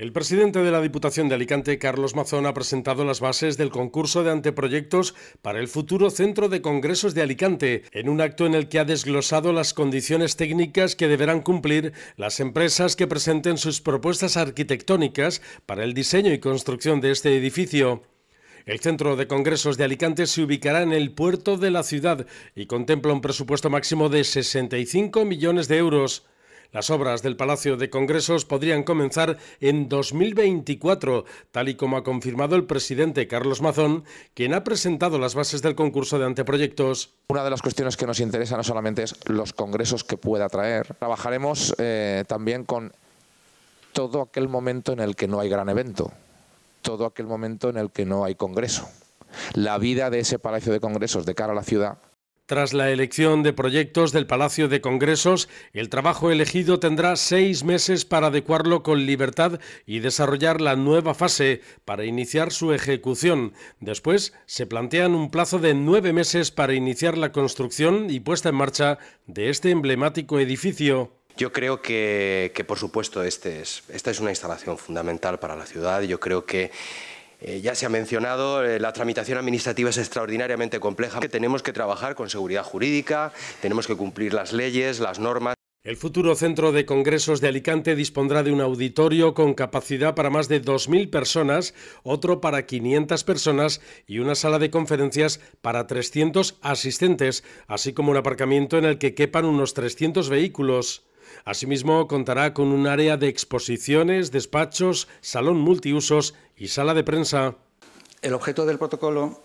El presidente de la Diputación de Alicante, Carlos Mazón, ha presentado las bases del concurso de anteproyectos para el futuro Centro de Congresos de Alicante, en un acto en el que ha desglosado las condiciones técnicas que deberán cumplir las empresas que presenten sus propuestas arquitectónicas para el diseño y construcción de este edificio. El Centro de Congresos de Alicante se ubicará en el puerto de la ciudad y contempla un presupuesto máximo de 65 millones de euros. Las obras del Palacio de Congresos podrían comenzar en 2024, tal y como ha confirmado el presidente Carlos Mazón, quien ha presentado las bases del concurso de anteproyectos. Una de las cuestiones que nos interesa no solamente es los congresos que pueda traer, trabajaremos eh, también con todo aquel momento en el que no hay gran evento, todo aquel momento en el que no hay congreso. La vida de ese Palacio de Congresos de cara a la ciudad tras la elección de proyectos del Palacio de Congresos, el trabajo elegido tendrá seis meses para adecuarlo con libertad y desarrollar la nueva fase para iniciar su ejecución. Después, se plantean un plazo de nueve meses para iniciar la construcción y puesta en marcha de este emblemático edificio. Yo creo que, por supuesto, este es, esta es una instalación fundamental para la ciudad. Yo creo que eh, ya se ha mencionado, eh, la tramitación administrativa es extraordinariamente compleja, que tenemos que trabajar con seguridad jurídica, tenemos que cumplir las leyes, las normas. El futuro centro de congresos de Alicante dispondrá de un auditorio con capacidad para más de 2.000 personas, otro para 500 personas y una sala de conferencias para 300 asistentes, así como un aparcamiento en el que quepan unos 300 vehículos. Asimismo, contará con un área de exposiciones, despachos, salón multiusos y sala de prensa. El objeto del protocolo,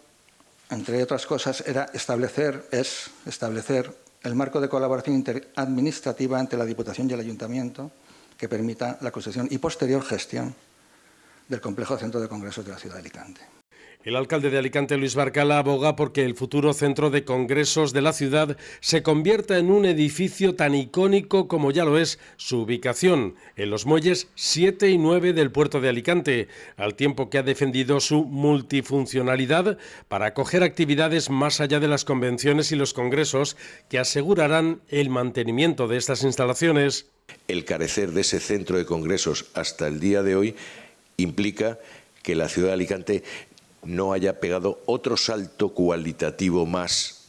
entre otras cosas, era establecer, es establecer el marco de colaboración administrativa entre la Diputación y el Ayuntamiento que permita la concesión y posterior gestión del complejo centro de congresos de la ciudad de Alicante. El alcalde de Alicante, Luis Barcala, aboga porque el futuro centro de congresos de la ciudad se convierta en un edificio tan icónico como ya lo es su ubicación, en los muelles 7 y 9 del puerto de Alicante, al tiempo que ha defendido su multifuncionalidad para acoger actividades más allá de las convenciones y los congresos que asegurarán el mantenimiento de estas instalaciones. El carecer de ese centro de congresos hasta el día de hoy implica que la ciudad de Alicante no haya pegado otro salto cualitativo más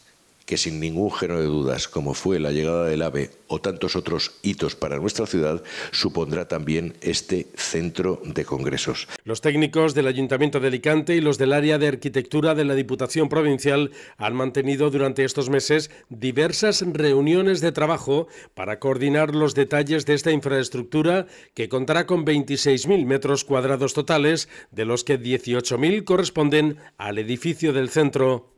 que sin ningún género de dudas, como fue la llegada del AVE o tantos otros hitos para nuestra ciudad, supondrá también este centro de congresos. Los técnicos del Ayuntamiento de Alicante y los del área de arquitectura de la Diputación Provincial han mantenido durante estos meses diversas reuniones de trabajo para coordinar los detalles de esta infraestructura que contará con 26.000 metros cuadrados totales, de los que 18.000 corresponden al edificio del centro.